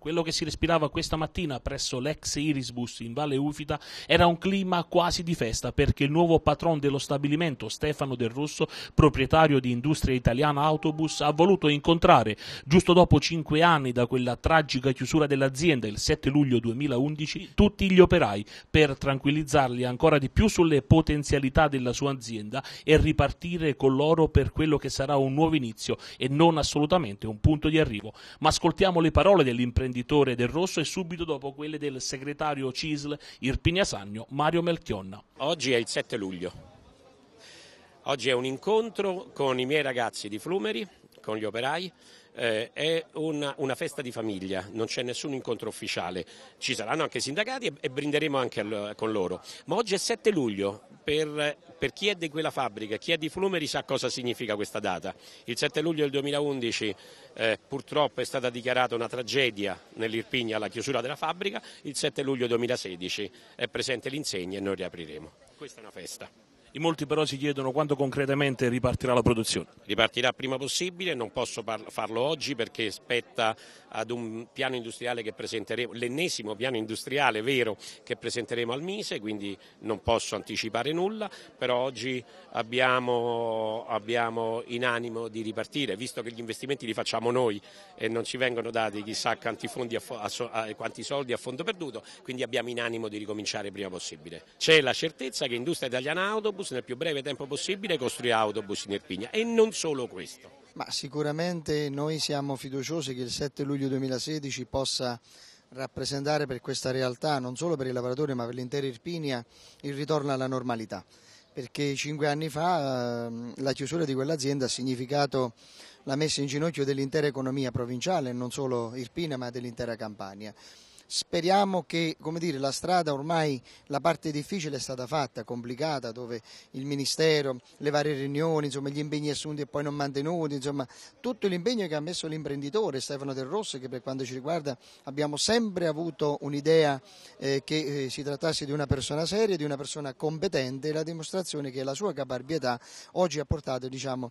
Quello che si respirava questa mattina presso l'ex Irisbus in Valle Ufita era un clima quasi di festa perché il nuovo patron dello stabilimento, Stefano Del Rosso, proprietario di Industria Italiana Autobus, ha voluto incontrare, giusto dopo cinque anni da quella tragica chiusura dell'azienda il 7 luglio 2011, tutti gli operai per tranquillizzarli ancora di più sulle potenzialità della sua azienda e ripartire con loro per quello che sarà un nuovo inizio e non assolutamente un punto di arrivo. Ma ascoltiamo le parole dell'imprenditore imprenditore del rosso e subito dopo quelle del segretario CISL Irpinia Mario Melchionna. Oggi è il 7 luglio. Oggi è un incontro con i miei ragazzi di Flumeri con gli operai. Eh, è una, una, festa di famiglia, non c'è nessun incontro ufficiale, ci saranno anche sindacati e, e brinderemo anche al, con loro. Ma oggi è 7 luglio, per, per, chi è di quella fabbrica, chi è di Flumeri sa cosa significa questa data. Il 7 luglio del 2011 eh, purtroppo è stata dichiarata una tragedia nell'Irpigna alla chiusura della fabbrica, il 7 luglio 2016 è presente l'insegna e noi riapriremo. Questa è una festa. In molti però si chiedono quando concretamente ripartirà la produzione. Ripartirà prima possibile, non posso farlo oggi perché spetta ad un piano industriale che presenteremo, l'ennesimo piano industriale vero che presenteremo al Mise, quindi non posso anticipare nulla, però oggi abbiamo, abbiamo in animo di ripartire, visto che gli investimenti li facciamo noi e non ci vengono dati chissà quanti, a, a, a, quanti soldi a fondo perduto, quindi abbiamo in animo di ricominciare prima possibile. C'è la certezza che Industria Italiana Autobus autobus nel più breve tempo possibile costruire autobus in Irpigna e non solo questo. Ma sicuramente noi siamo fiduciosi che il 7 luglio 2016 possa rappresentare per questa realtà, non solo per i lavoratori ma per l'intera Irpinia, il ritorno alla normalità perché cinque anni fa ehm, la chiusura di quell'azienda ha significato la messa in ginocchio dell'intera economia provinciale, non solo Irpina ma dell'intera Campania. Speriamo che dire, la strada ormai, la parte difficile è stata fatta, complicata, dove il Ministero, le varie riunioni, insomma, gli impegni assunti e poi non mantenuti, insomma, tutto l'impegno che ha messo l'imprenditore Stefano Del Rosso, che per quanto ci riguarda abbiamo sempre avuto un'idea eh, che eh, si trattasse di una persona seria, di una persona competente la dimostrazione che la sua caparbietà oggi ha portato diciamo,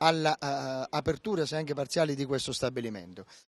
all'apertura, eh, se anche parziale, di questo stabilimento.